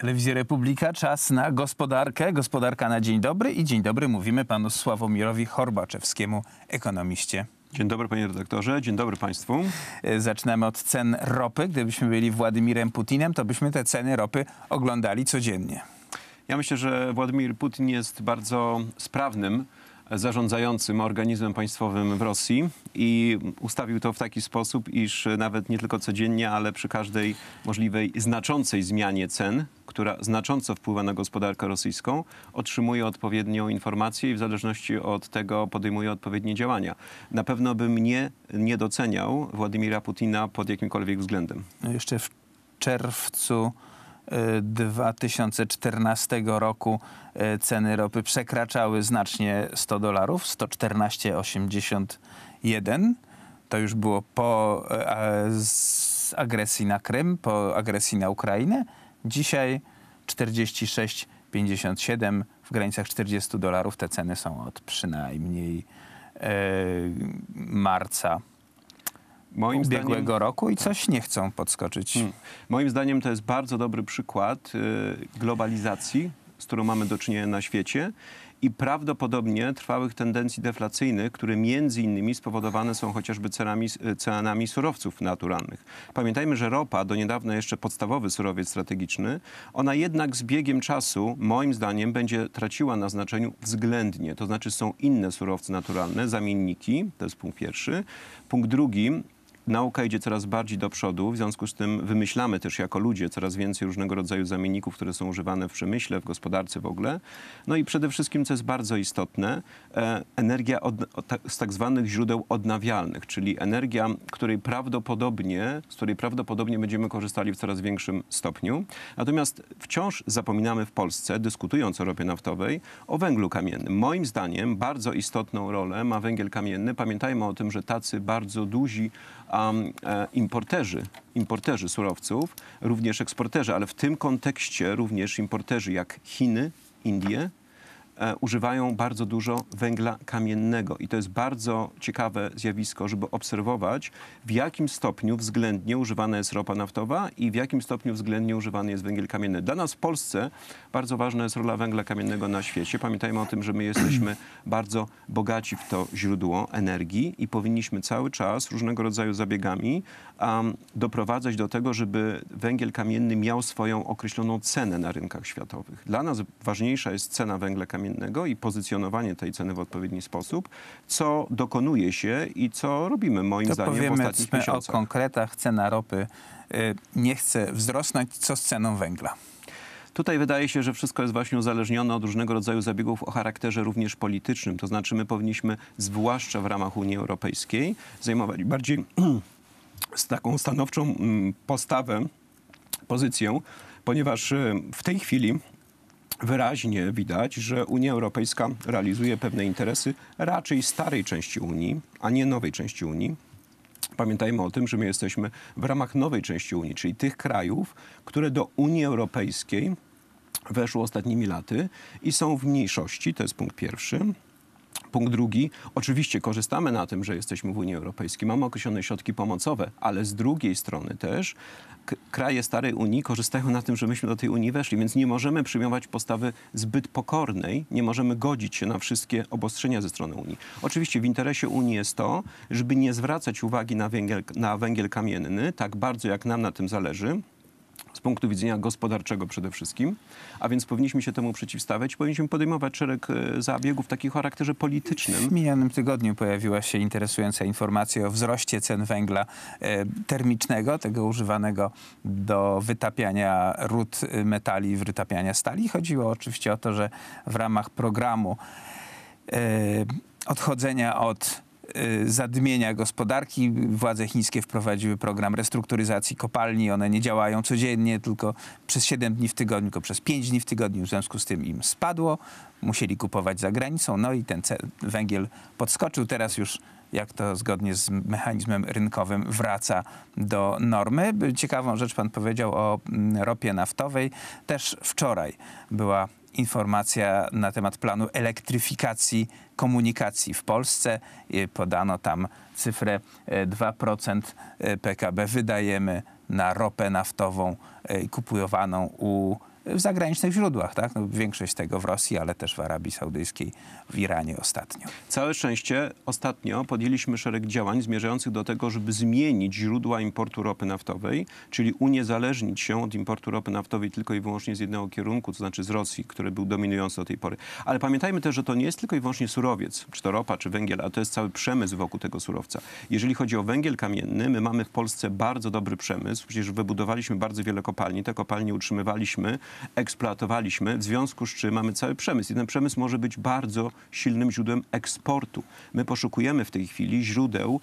Telewizja Republika, czas na gospodarkę. Gospodarka na dzień dobry i dzień dobry mówimy panu Sławomirowi Horbaczewskiemu, ekonomiście. Dzień dobry panie redaktorze, dzień dobry państwu. E, zaczynamy od cen ropy. Gdybyśmy byli Władimirem Putinem, to byśmy te ceny ropy oglądali codziennie. Ja myślę, że Władimir Putin jest bardzo sprawnym zarządzającym organizmem państwowym w Rosji i ustawił to w taki sposób, iż nawet nie tylko codziennie, ale przy każdej możliwej znaczącej zmianie cen, która znacząco wpływa na gospodarkę rosyjską, otrzymuje odpowiednią informację i w zależności od tego podejmuje odpowiednie działania. Na pewno bym nie, nie doceniał Władimira Putina pod jakimkolwiek względem. No jeszcze w czerwcu 2014 roku e, ceny ropy przekraczały znacznie 100 dolarów, 114,81. To już było po e, agresji na Krym, po agresji na Ukrainę. Dzisiaj 46,57 w granicach 40 dolarów. Te ceny są od przynajmniej e, marca Moim ubiegłego zdaniem, roku i coś nie chcą podskoczyć. Hmm. Moim zdaniem to jest bardzo dobry przykład y, globalizacji, z którą mamy do czynienia na świecie i prawdopodobnie trwałych tendencji deflacyjnych, które między innymi spowodowane są chociażby cenami, y, cenami surowców naturalnych. Pamiętajmy, że ropa, do niedawna jeszcze podstawowy surowiec strategiczny, ona jednak z biegiem czasu, moim zdaniem, będzie traciła na znaczeniu względnie. To znaczy są inne surowce naturalne, zamienniki, to jest punkt pierwszy. Punkt drugi, nauka idzie coraz bardziej do przodu, w związku z tym wymyślamy też jako ludzie coraz więcej różnego rodzaju zamienników, które są używane w przemyśle, w gospodarce w ogóle. No i przede wszystkim, co jest bardzo istotne, e, energia od, z tak zwanych źródeł odnawialnych, czyli energia, której prawdopodobnie, z której prawdopodobnie będziemy korzystali w coraz większym stopniu. Natomiast wciąż zapominamy w Polsce, dyskutując o ropie naftowej, o węglu kamiennym. Moim zdaniem bardzo istotną rolę ma węgiel kamienny. Pamiętajmy o tym, że tacy bardzo duzi um, importerzy, importerzy surowców, również eksporterzy, ale w tym kontekście również importerzy jak Chiny, Indie, E, używają bardzo dużo węgla kamiennego. I to jest bardzo ciekawe zjawisko, żeby obserwować, w jakim stopniu względnie używana jest ropa naftowa i w jakim stopniu względnie używany jest węgiel kamienny. Dla nas w Polsce bardzo ważna jest rola węgla kamiennego na świecie. Pamiętajmy o tym, że my jesteśmy bardzo bogaci w to źródło energii i powinniśmy cały czas różnego rodzaju zabiegami um, doprowadzać do tego, żeby węgiel kamienny miał swoją określoną cenę na rynkach światowych. Dla nas ważniejsza jest cena węgla kamiennego kamiennego i pozycjonowanie tej ceny w odpowiedni sposób, co dokonuje się i co robimy moim to zdaniem powiemy, w ostatnich miesiącach. o konkretach cena ropy y, nie chce wzrosnąć. Co z ceną węgla? Tutaj wydaje się, że wszystko jest właśnie uzależnione od różnego rodzaju zabiegów o charakterze również politycznym. To znaczy my powinniśmy, zwłaszcza w ramach Unii Europejskiej, zajmować bardziej z taką stanowczą mm, postawę, pozycję, ponieważ y, w tej chwili wyraźnie widać, że Unia Europejska realizuje pewne interesy raczej starej części Unii, a nie nowej części Unii. Pamiętajmy o tym, że my jesteśmy w ramach nowej części Unii, czyli tych krajów, które do Unii Europejskiej weszły ostatnimi laty i są w mniejszości, to jest punkt pierwszy. Punkt drugi, oczywiście korzystamy na tym, że jesteśmy w Unii Europejskiej, mamy określone środki pomocowe, ale z drugiej strony też kraje starej Unii korzystają na tym, że myśmy do tej Unii weszli, więc nie możemy przyjmować postawy zbyt pokornej, nie możemy godzić się na wszystkie obostrzenia ze strony Unii. Oczywiście w interesie Unii jest to, żeby nie zwracać uwagi na węgiel, na węgiel kamienny tak bardzo, jak nam na tym zależy, z punktu widzenia gospodarczego przede wszystkim, a więc powinniśmy się temu przeciwstawiać. Powinniśmy podejmować szereg e, zabiegów w takim charakterze politycznym. W minionym tygodniu pojawiła się interesująca informacja o wzroście cen węgla e, termicznego, tego używanego do wytapiania ród e, metali, wytapiania stali. Chodziło oczywiście o to, że w ramach programu odchodzenia od Y, zadmienia gospodarki. Władze chińskie wprowadziły program restrukturyzacji kopalni. One nie działają codziennie, tylko przez 7 dni w tygodniu, tylko przez 5 dni w tygodniu. W związku z tym im spadło, musieli kupować za granicą, no i ten węgiel podskoczył. Teraz już jak to zgodnie z mechanizmem rynkowym wraca do normy. Ciekawą rzecz pan powiedział o mm, ropie naftowej. Też wczoraj była informacja na temat planu elektryfikacji komunikacji w Polsce. Y, podano tam cyfrę 2% y, PKB y, wydajemy na ropę naftową kupowaną u w zagranicznych źródłach. Tak? No, większość tego w Rosji, ale też w Arabii Saudyjskiej, w Iranie ostatnio. Całe szczęście ostatnio podjęliśmy szereg działań zmierzających do tego, żeby zmienić źródła importu ropy naftowej, czyli uniezależnić się od importu ropy naftowej tylko i wyłącznie z jednego kierunku, to znaczy z Rosji, który był dominujący do tej pory. Ale pamiętajmy też, że to nie jest tylko i wyłącznie surowiec, czy to ropa, czy węgiel, ale to jest cały przemysł wokół tego surowca. Jeżeli chodzi o węgiel kamienny, my mamy w Polsce bardzo dobry przemysł, przecież wybudowaliśmy bardzo wiele kopalni, te kopalnie utrzymywaliśmy eksploatowaliśmy, w związku z czym mamy cały przemysł. I ten przemysł może być bardzo silnym źródłem eksportu. My poszukujemy w tej chwili źródeł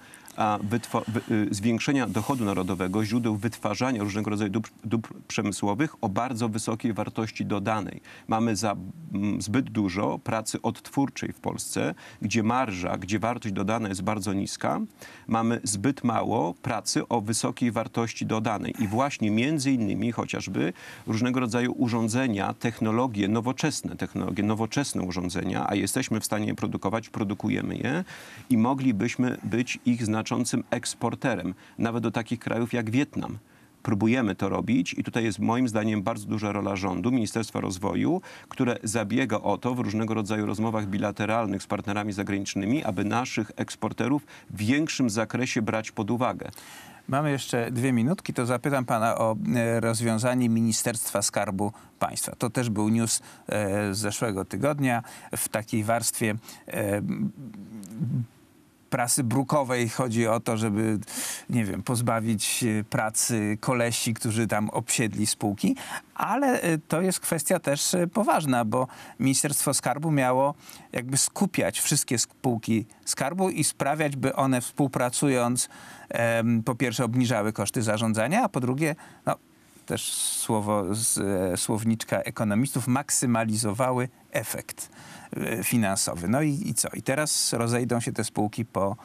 Y, zwiększenia dochodu narodowego, źródeł wytwarzania różnego rodzaju dóbr, dóbr przemysłowych o bardzo wysokiej wartości dodanej. Mamy za m, zbyt dużo pracy odtwórczej w Polsce, gdzie marża, gdzie wartość dodana jest bardzo niska. Mamy zbyt mało pracy o wysokiej wartości dodanej. I właśnie między innymi chociażby różnego rodzaju urządzenia, technologie, nowoczesne technologie, nowoczesne urządzenia, a jesteśmy w stanie je produkować, produkujemy je i moglibyśmy być ich znacznie znaczącym eksporterem, nawet do takich krajów jak Wietnam próbujemy to robić i tutaj jest moim zdaniem bardzo duża rola rządu, Ministerstwa Rozwoju, które zabiega o to w różnego rodzaju rozmowach bilateralnych z partnerami zagranicznymi, aby naszych eksporterów w większym zakresie brać pod uwagę. Mamy jeszcze dwie minutki, to zapytam pana o e, rozwiązanie Ministerstwa Skarbu Państwa. To też był news e, z zeszłego tygodnia w takiej warstwie e, prasy brukowej chodzi o to, żeby, nie wiem, pozbawić e, pracy kolesi, którzy tam obsiedli spółki, ale e, to jest kwestia też e, poważna, bo Ministerstwo Skarbu miało jakby skupiać wszystkie spółki skarbu i sprawiać, by one współpracując po pierwsze obniżały koszty zarządzania, a po drugie, no, też słowo z słowniczka ekonomistów, maksymalizowały efekt e, finansowy. No i, i co? I teraz rozejdą się te spółki po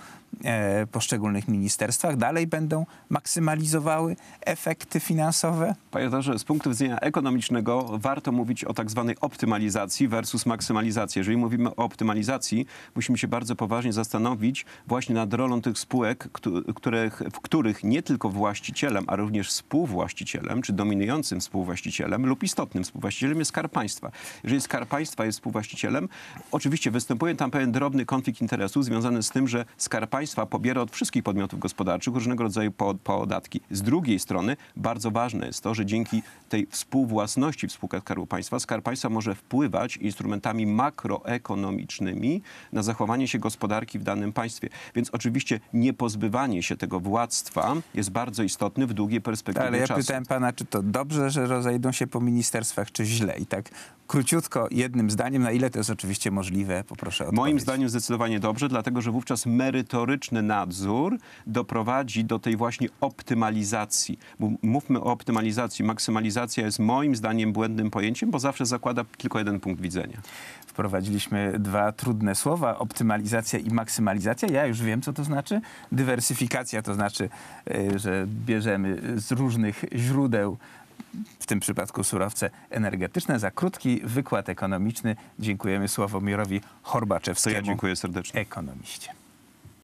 e, poszczególnych ministerstwach. Dalej będą maksymalizowały efekty finansowe? Panie że z punktu widzenia ekonomicznego warto mówić o tak zwanej optymalizacji versus maksymalizacji. Jeżeli mówimy o optymalizacji, musimy się bardzo poważnie zastanowić właśnie nad rolą tych spółek, których, w których nie tylko właścicielem, a również współwłaścicielem, czy dominującym współwłaścicielem lub istotnym współwłaścicielem jest Skarb Państwa. Jeżeli Skarb Państwa jest współwłaścicielem. Oczywiście występuje tam pewien drobny konflikt interesów związany z tym, że Skarb Państwa pobiera od wszystkich podmiotów gospodarczych różnego rodzaju podatki. Z drugiej strony bardzo ważne jest to, że dzięki tej współwłasności w spółkach Skarbu Państwa Skarb Państwa może wpływać instrumentami makroekonomicznymi na zachowanie się gospodarki w danym państwie. Więc oczywiście nie pozbywanie się tego władztwa jest bardzo istotne w długiej perspektywie Ale ja czasu. pytałem pana, czy to dobrze, że rozejdą się po ministerstwach, czy źle. I tak króciutko jednym zdaniem, na ile to jest oczywiście możliwe? Poproszę o Moim zdaniem zdecydowanie dobrze, dlatego że wówczas merytoryczny nadzór doprowadzi do tej właśnie optymalizacji. Mówmy o optymalizacji. Maksymalizacja jest moim zdaniem błędnym pojęciem, bo zawsze zakłada tylko jeden punkt widzenia. Wprowadziliśmy dwa trudne słowa, optymalizacja i maksymalizacja. Ja już wiem, co to znaczy. Dywersyfikacja to znaczy, e, że bierzemy z różnych źródeł w tym przypadku surowce energetyczne. Za krótki wykład ekonomiczny dziękujemy Sławomirowi Horbaczew. Ja dziękuję serdecznie. Ekonomiście.